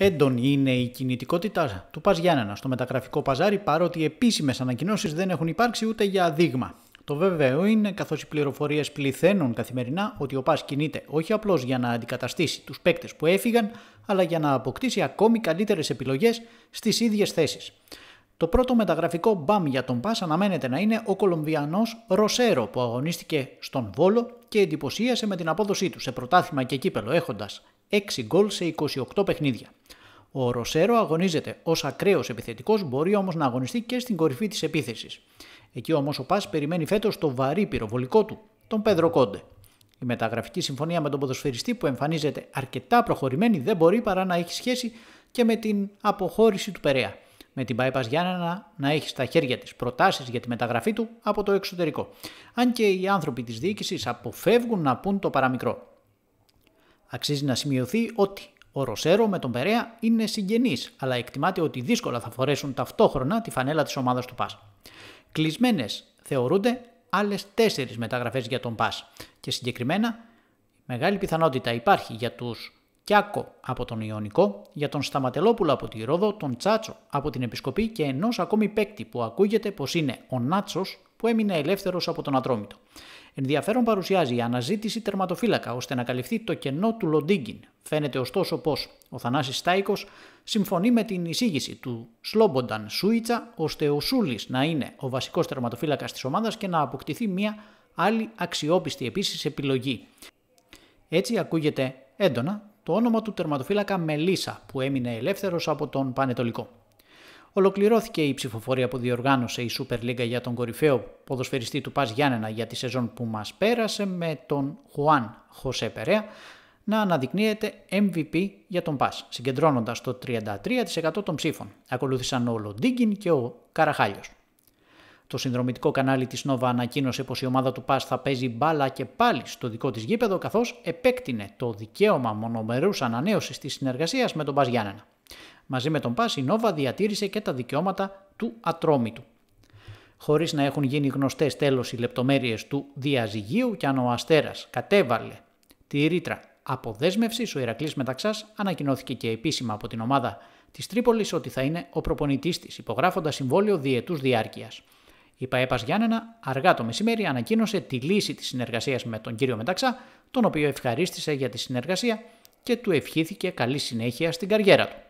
Έντονη είναι η κινητικότητα του Γιάννενα στο μεταγραφικό παζάρι, παρότι επίσημες ανακοινώσεις δεν έχουν υπάρξει ούτε για δείγμα. Το βέβαιο είναι, καθώς οι πληροφορίες πληθαίνουν καθημερινά, ότι ο πας κινείται όχι απλώς για να αντικαταστήσει τους παίκτες που έφυγαν, αλλά για να αποκτήσει ακόμη καλύτερες επιλογές στις ίδιες θέσεις. Το πρώτο μεταγραφικό μπαμ για τον Πας αναμένεται να είναι ο Κολομβιανός Ροσέρο που αγωνίστηκε στον Βόλο και εντυπωσίασε με την απόδοσή του σε πρωτάθλημα και κύπελο έχοντας 6 γκολ σε 28 παιχνίδια. Ο Ροσέρο αγωνίζεται ως ακραίος επιθετικός, μπορεί όμως να αγωνιστεί και στην κορυφή της επίθεσης. Εκεί όμως ο Πας περιμένει φέτος το βαρύ πυροβολικό του, τον Πέδρο Κόντε. Η μεταγραφική συμφωνία με τον ποδοσφαιριστή που εμφανίζεται αρκετά προχωρημένη δεν μπορεί παρά να έχει σχέση και με την αποχώρηση του Περέα με την Bypass Γιάννενα να, να έχει στα χέρια της προτάσεις για τη μεταγραφή του από το εξωτερικό. Αν και οι άνθρωποι της διοίκησης αποφεύγουν να πούν το παραμικρό. Αξίζει να σημειωθεί ότι ο Ροσέρο με τον Περέα είναι συγγενείς, αλλά εκτιμάται ότι δύσκολα θα φορέσουν ταυτόχρονα τη φανέλα της ομάδας του ΠΑΣ. Κλεισμένες θεωρούνται άλλες τέσσερις μεταγραφές για τον ΠΑΣ. και συγκεκριμένα μεγάλη πιθανότητα υπάρχει για τους Κιάκο από τον Ιωνικό, για τον Σταματελόπουλο από τη Ρόδο, τον Τσάτσο από την Επισκοπή και ενός ακόμη παίκτη που ακούγεται πως είναι ο Νάτσος που έμεινε ελεύθερος από τον Ατρόμητο. Ενδιαφέρον παρουσιάζει η αναζήτηση τερματοφύλακα ώστε να καλυφθεί το κενό του Λοντίγκιν. Φαίνεται ωστόσο πως ο Θανάσης Στάικος συμφωνεί με την εισήγηση του Σλόμπονταν Σούιτσα ώστε ο Σούλης να είναι ο βασικός τερματοφύλακας της ομάδας και να αποκτηθεί μια άλλη αξιόπιστη επίσης επιλογή. Έτσι ακούγεται έντονα το όνομα του τερματοφύλακα Μελίσα, που έμεινε ελεύθερος από τον Πανετολικό. Ολοκληρώθηκε η ψηφοφορία που διοργάνωσε η Σούπερ για τον κορυφαίο ποδοσφαιριστή του Πας Γιάννενα για τη σεζόν που μας πέρασε με τον Χουάν Χωσέ Περέα να αναδεικνύεται MVP για τον Πας, συγκεντρώνοντας το 33% των ψήφων. Ακολούθησαν ο Λοντίγκιν και ο Καραχάλιος. Το συνδρομητικό κανάλι της Νόβα ανακοίνωσε πως η ομάδα του Πας θα παίζει μπάλα και πάλι στο δικό της γήπεδο, καθώς επέκτηνε το δικαίωμα μονομερούς ανανέωσης της συνεργασίας με τον Πας Γιάννενα. Μαζί με τον Πας, η Νόβα διατήρησε και τα δικαιώματα του ατρόμητου. Χωρίς να έχουν γίνει γνωστές τέλος οι λεπτομέρειες του διαζυγίου και αν ο Αστέρας κατέβαλε τη ρήτρα αποδέσμευσης, ο Ηρακλής Μεταξάς ανακοινώθηκε και επίσημα από την ομάδα της Τρίπολης ότι θα είναι ο προπονητής της, υπογράφοντας συμβόλαιο διετούς διάρκειας. Η ΠαΕΠΑ Γιάννενα αργά το μεσημέρι ανακοίνωσε τη λύση της συνεργασίας με τον κύριο Μεταξά, τον οποίο ευχαρίστησε για τη συνεργασία και του ευχήθηκε καλή συνέχεια στην καριέρα του.